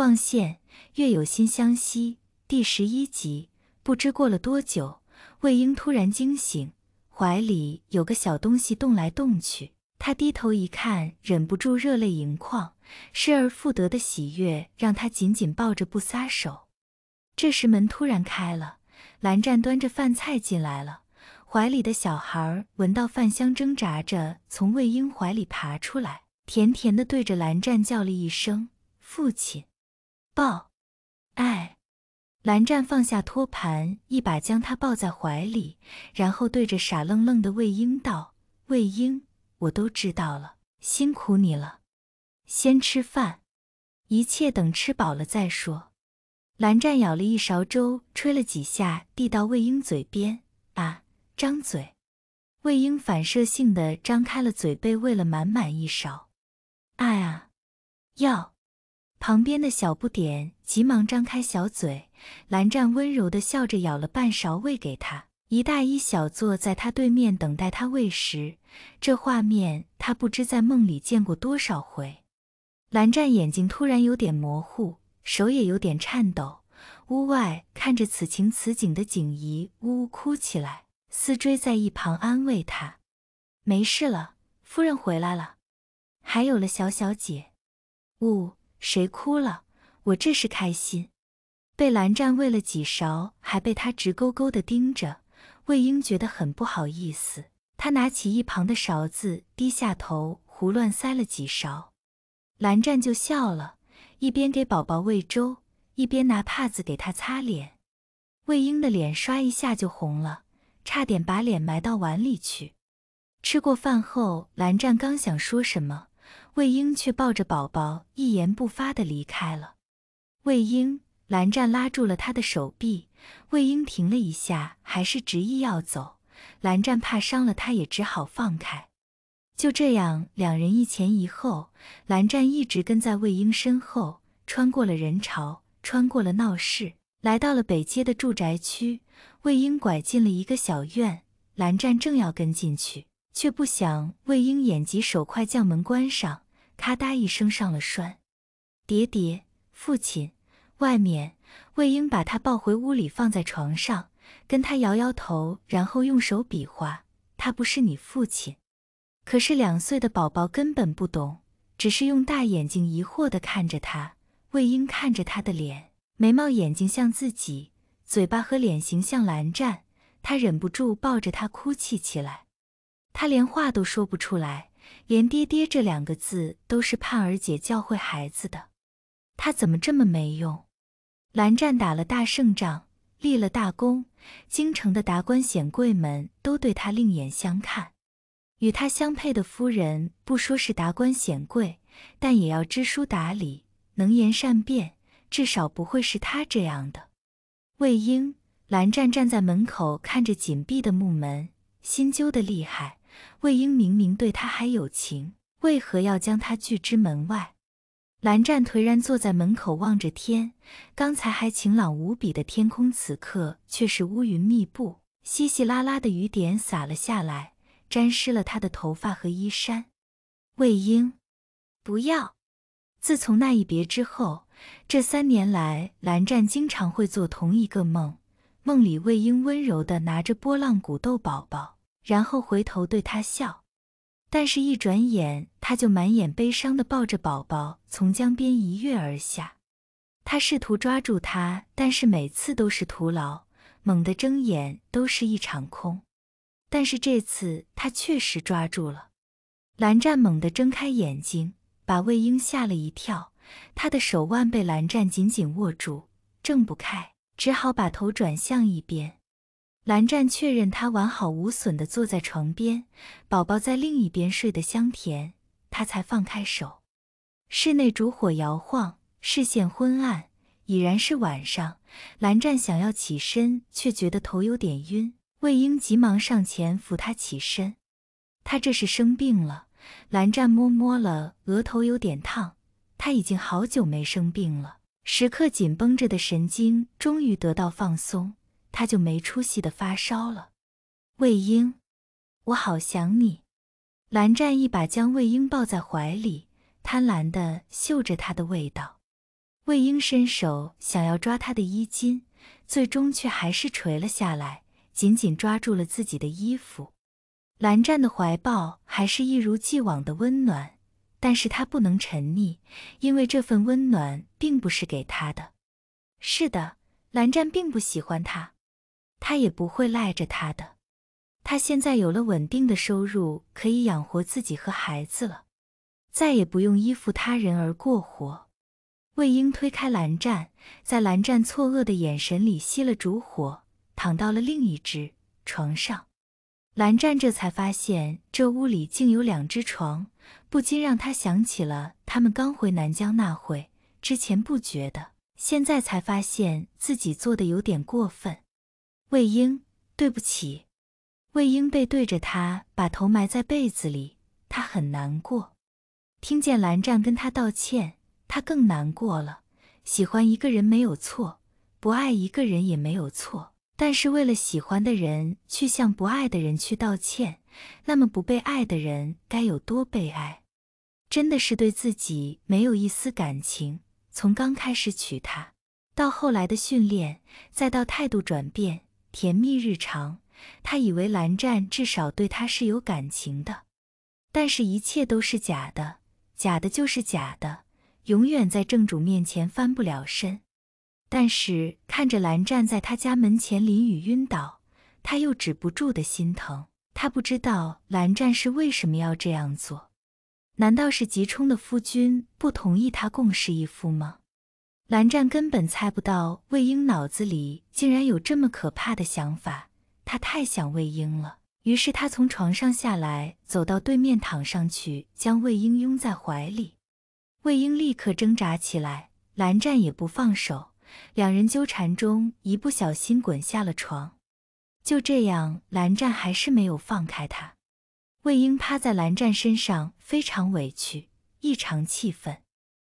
望线，月有心相惜，第十一集。不知过了多久，魏婴突然惊醒，怀里有个小东西动来动去。他低头一看，忍不住热泪盈眶，失而复得的喜悦让他紧紧抱着不撒手。这时门突然开了，蓝湛端着饭菜进来了。怀里的小孩闻到饭香，挣扎着从魏婴怀里爬出来，甜甜的对着蓝湛叫了一声“父亲”。抱，哎，蓝湛放下托盘，一把将他抱在怀里，然后对着傻愣愣的魏婴道：“魏婴，我都知道了，辛苦你了。先吃饭，一切等吃饱了再说。”蓝湛舀了一勺粥，吹了几下，递到魏婴嘴边。啊，张嘴。魏婴反射性的张开了嘴，被喂了满满一勺。啊呀，要。旁边的小不点急忙张开小嘴，蓝湛温柔地笑着，舀了半勺喂给他。一大一小坐在他对面，等待他喂食。这画面，他不知在梦里见过多少回。蓝湛眼睛突然有点模糊，手也有点颤抖。屋外看着此情此景的景怡呜呜哭起来，思追在一旁安慰他：“没事了，夫人回来了，还有了小小姐。”呜。谁哭了？我这是开心，被蓝湛喂了几勺，还被他直勾勾的盯着。魏婴觉得很不好意思，他拿起一旁的勺子，低下头胡乱塞了几勺。蓝湛就笑了，一边给宝宝喂粥，一边拿帕子给他擦脸。魏婴的脸刷一下就红了，差点把脸埋到碗里去。吃过饭后，蓝湛刚想说什么。魏婴却抱着宝宝，一言不发地离开了。魏婴，蓝湛拉住了他的手臂。魏婴停了一下，还是执意要走。蓝湛怕伤了他，也只好放开。就这样，两人一前一后。蓝湛一直跟在魏婴身后，穿过了人潮，穿过了闹市，来到了北街的住宅区。魏婴拐进了一个小院，蓝湛正要跟进去。却不想魏婴眼疾手快，将门关上，咔嗒一声上了栓。叠叠，父亲，外面。魏婴把他抱回屋里，放在床上，跟他摇摇头，然后用手比划，他不是你父亲。可是两岁的宝宝根本不懂，只是用大眼睛疑惑的看着他。魏婴看着他的脸，眉毛、眼睛像自己，嘴巴和脸型像蓝湛，他忍不住抱着他哭泣起来。他连话都说不出来，连“爹爹”这两个字都是盼儿姐教会孩子的。他怎么这么没用？蓝湛打了大胜仗，立了大功，京城的达官显贵们都对他另眼相看。与他相配的夫人，不说是达官显贵，但也要知书达理、能言善辩，至少不会是他这样的。魏婴，蓝湛站在门口看着紧闭的木门，心揪得厉害。魏婴明明对他还有情，为何要将他拒之门外？蓝湛颓然坐在门口，望着天。刚才还晴朗无比的天空，此刻却是乌云密布，稀稀拉拉的雨点洒了下来，沾湿了他的头发和衣衫。魏婴，不要！自从那一别之后，这三年来，蓝湛经常会做同一个梦。梦里，魏婴温柔地拿着波浪鼓逗宝宝。然后回头对他笑，但是，一转眼他就满眼悲伤地抱着宝宝从江边一跃而下。他试图抓住他，但是每次都是徒劳，猛地睁眼都是一场空。但是这次他确实抓住了。蓝湛猛地睁开眼睛，把魏婴吓了一跳。他的手腕被蓝湛紧紧握住，挣不开，只好把头转向一边。蓝湛确认他完好无损地坐在床边，宝宝在另一边睡得香甜，他才放开手。室内烛火摇晃，视线昏暗，已然是晚上。蓝湛想要起身，却觉得头有点晕。魏婴急忙上前扶他起身。他这是生病了。蓝湛摸摸了额头，有点烫。他已经好久没生病了，时刻紧绷着的神经终于得到放松。他就没出息的发烧了。魏婴，我好想你。蓝湛一把将魏婴抱在怀里，贪婪的嗅着他的味道。魏婴伸手想要抓他的衣襟，最终却还是垂了下来，紧紧抓住了自己的衣服。蓝湛的怀抱还是一如既往的温暖，但是他不能沉溺，因为这份温暖并不是给他的。是的，蓝湛并不喜欢他。他也不会赖着他的，他现在有了稳定的收入，可以养活自己和孩子了，再也不用依附他人而过活。魏婴推开蓝湛，在蓝湛错愕的眼神里熄了烛火，躺到了另一只床上。蓝湛这才发现这屋里竟有两只床，不禁让他想起了他们刚回南疆那会，之前不觉得，现在才发现自己做的有点过分。魏婴，对不起。魏婴背对着他，把头埋在被子里，他很难过。听见蓝湛跟他道歉，他更难过了。喜欢一个人没有错，不爱一个人也没有错。但是为了喜欢的人去向不爱的人去道歉，那么不被爱的人该有多悲哀？真的是对自己没有一丝感情。从刚开始娶她，到后来的训练，再到态度转变。甜蜜日常，他以为蓝湛至少对他是有感情的，但是一切都是假的，假的就是假的，永远在正主面前翻不了身。但是看着蓝湛在他家门前淋雨晕倒，他又止不住的心疼。他不知道蓝湛是为什么要这样做，难道是吉冲的夫君不同意他共侍一夫吗？蓝湛根本猜不到魏婴脑子里竟然有这么可怕的想法，他太想魏婴了。于是他从床上下来，走到对面躺上去，将魏婴拥在怀里。魏婴立刻挣扎起来，蓝湛也不放手，两人纠缠中一不小心滚下了床。就这样，蓝湛还是没有放开他。魏婴趴在蓝湛身上，非常委屈，异常气愤。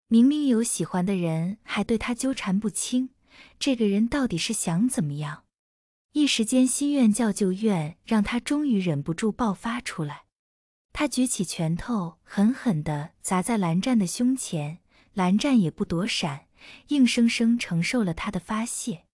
明明有喜欢的人，还对他纠缠不清，这个人到底是想怎么样？一时间心愿叫旧怨，让他终于忍不住爆发出来。他举起拳头，狠狠地砸在蓝湛的胸前，蓝湛也不躲闪，硬生生承受了他的发泄。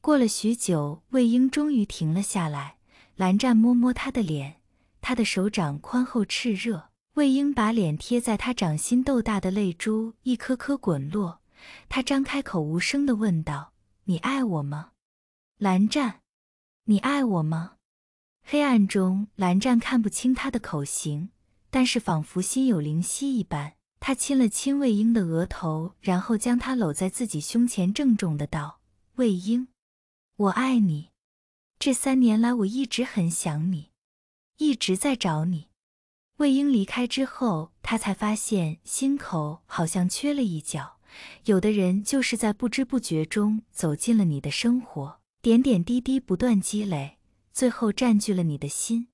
过了许久，魏婴终于停了下来。蓝湛摸摸他的脸，他的手掌宽厚炽热。魏婴把脸贴在他掌心，豆大的泪珠一颗颗滚落。他张开口，无声地问道：“你爱我吗，蓝湛？你爱我吗？”黑暗中，蓝湛看不清他的口型，但是仿佛心有灵犀一般，他亲了亲魏婴的额头，然后将他搂在自己胸前，郑重地道：“魏婴，我爱你。这三年来，我一直很想你，一直在找你。”魏婴离开之后，他才发现心口好像缺了一角。有的人就是在不知不觉中走进了你的生活，点点滴滴不断积累，最后占据了你的心。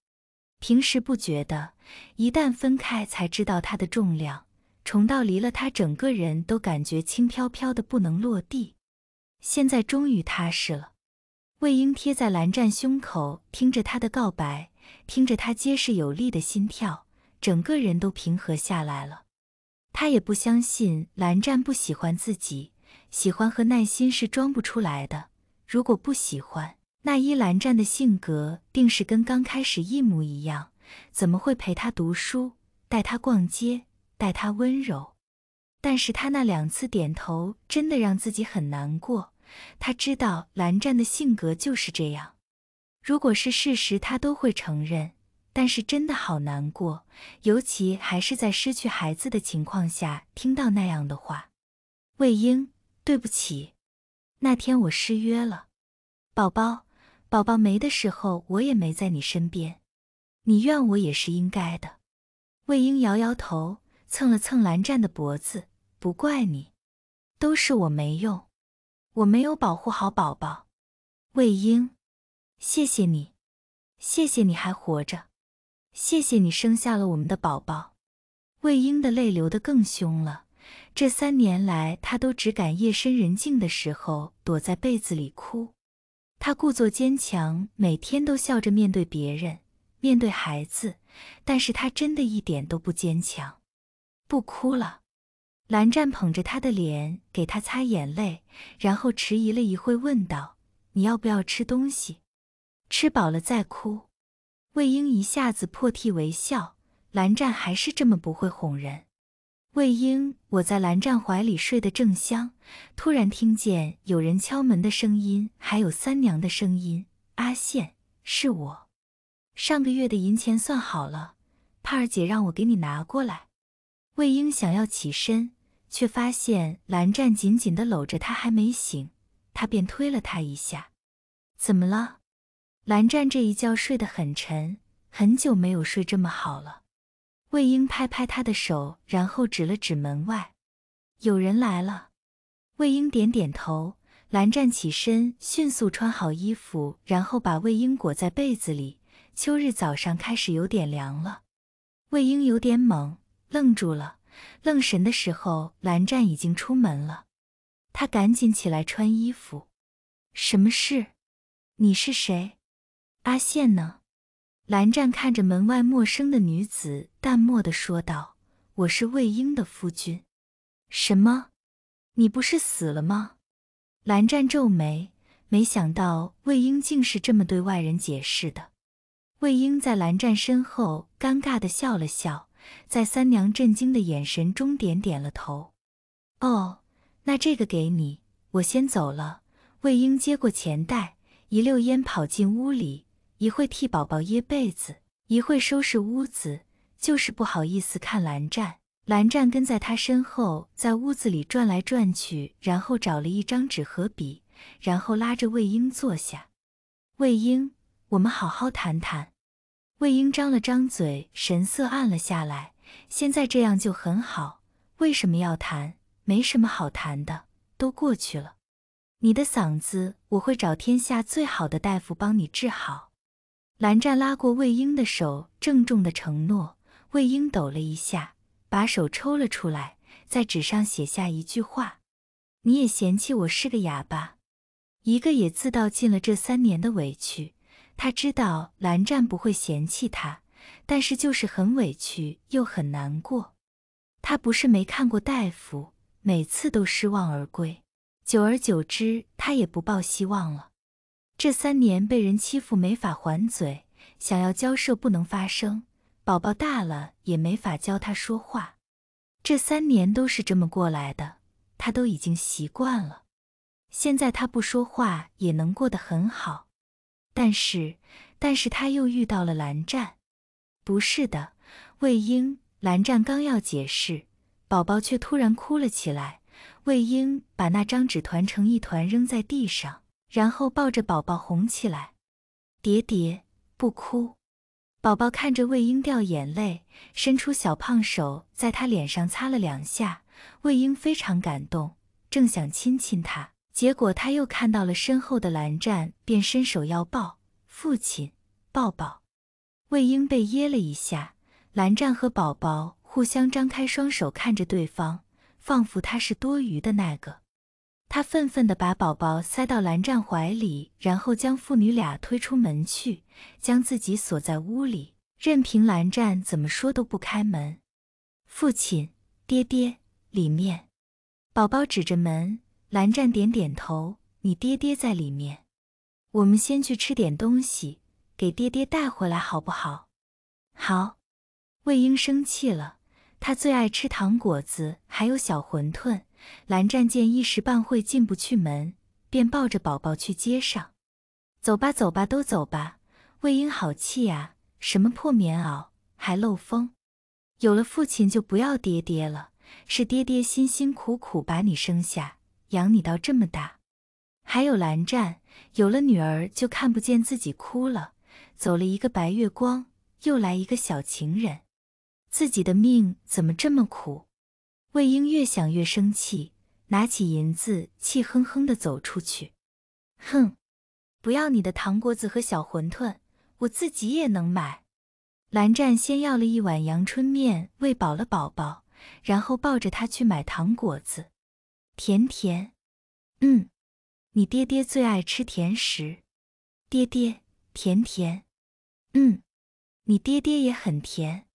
平时不觉得，一旦分开才知道它的重量，重到离了他，整个人都感觉轻飘飘的，不能落地。现在终于踏实了。魏婴贴在蓝湛胸口，听着他的告白，听着他结实有力的心跳。整个人都平和下来了，他也不相信蓝湛不喜欢自己，喜欢和耐心是装不出来的。如果不喜欢，那依蓝湛的性格，定是跟刚开始一模一样，怎么会陪他读书，带他逛街，待他温柔？但是他那两次点头，真的让自己很难过。他知道蓝湛的性格就是这样，如果是事实，他都会承认。但是真的好难过，尤其还是在失去孩子的情况下听到那样的话。魏婴，对不起，那天我失约了。宝宝，宝宝没的时候我也没在你身边，你怨我也是应该的。魏婴摇摇头，蹭了蹭蓝湛的脖子，不怪你，都是我没用，我没有保护好宝宝。魏婴，谢谢你，谢谢你还活着。谢谢你生下了我们的宝宝。魏婴的泪流得更凶了。这三年来，他都只敢夜深人静的时候躲在被子里哭。他故作坚强，每天都笑着面对别人，面对孩子，但是他真的一点都不坚强。不哭了。蓝湛捧着他的脸，给他擦眼泪，然后迟疑了一会，问道：“你要不要吃东西？吃饱了再哭。”魏婴一下子破涕为笑，蓝湛还是这么不会哄人。魏婴，我在蓝湛怀里睡得正香，突然听见有人敲门的声音，还有三娘的声音。阿羡，是我。上个月的银钱算好了，帕儿姐让我给你拿过来。魏婴想要起身，却发现蓝湛紧紧地搂着他，还没醒，他便推了他一下。怎么了？蓝湛这一觉睡得很沉，很久没有睡这么好了。魏婴拍拍他的手，然后指了指门外，有人来了。魏婴点点头，蓝湛起身，迅速穿好衣服，然后把魏婴裹在被子里。秋日早上开始有点凉了，魏婴有点懵，愣住了。愣神的时候，蓝湛已经出门了。他赶紧起来穿衣服。什么事？你是谁？阿羡呢？蓝湛看着门外陌生的女子，淡漠的说道：“我是魏婴的夫君。”“什么？你不是死了吗？”蓝湛皱眉，没想到魏婴竟是这么对外人解释的。魏婴在蓝湛身后尴尬的笑了笑，在三娘震惊的眼神中，点点了头。“哦，那这个给你，我先走了。”魏婴接过钱袋，一溜烟跑进屋里。一会替宝宝掖被子，一会收拾屋子，就是不好意思看蓝湛。蓝湛跟在他身后，在屋子里转来转去，然后找了一张纸和笔，然后拉着魏婴坐下。魏婴，我们好好谈谈。魏婴张了张嘴，神色暗了下来。现在这样就很好，为什么要谈？没什么好谈的，都过去了。你的嗓子，我会找天下最好的大夫帮你治好。蓝湛拉过魏婴的手，郑重的承诺。魏婴抖了一下，把手抽了出来，在纸上写下一句话：“你也嫌弃我是个哑巴。”一个也自道尽了这三年的委屈。他知道蓝湛不会嫌弃他，但是就是很委屈又很难过。他不是没看过大夫，每次都失望而归，久而久之，他也不抱希望了。这三年被人欺负，没法还嘴，想要交涉不能发声，宝宝大了也没法教他说话。这三年都是这么过来的，他都已经习惯了。现在他不说话也能过得很好，但是，但是他又遇到了蓝湛。不是的，魏婴，蓝湛刚要解释，宝宝却突然哭了起来。魏婴把那张纸团成一团扔在地上。然后抱着宝宝哄起来，叠叠不哭。宝宝看着魏婴掉眼泪，伸出小胖手在他脸上擦了两下。魏婴非常感动，正想亲亲他，结果他又看到了身后的蓝湛，便伸手要抱父亲抱抱。魏婴被噎了一下，蓝湛和宝宝互相张开双手看着对方，仿佛他是多余的那个。他愤愤地把宝宝塞到蓝湛怀里，然后将父女俩推出门去，将自己锁在屋里，任凭蓝湛怎么说都不开门。父亲，爹爹，里面。宝宝指着门，蓝湛点点头：“你爹爹在里面，我们先去吃点东西，给爹爹带回来好不好？”“好。”魏婴生气了，他最爱吃糖果子，还有小馄饨。蓝湛见一时半会进不去门，便抱着宝宝去街上。走吧，走吧，都走吧。魏婴，好气啊！什么破棉袄，还漏风。有了父亲就不要爹爹了，是爹爹辛辛苦苦把你生下，养你到这么大。还有蓝湛，有了女儿就看不见自己哭了。走了一个白月光，又来一个小情人，自己的命怎么这么苦？魏婴越想越生气，拿起银子，气哼哼地走出去。哼，不要你的糖果子和小馄饨，我自己也能买。蓝湛先要了一碗阳春面喂饱了宝宝，然后抱着他去买糖果子。甜甜，嗯，你爹爹最爱吃甜食。爹爹，甜甜，嗯，你爹爹也很甜。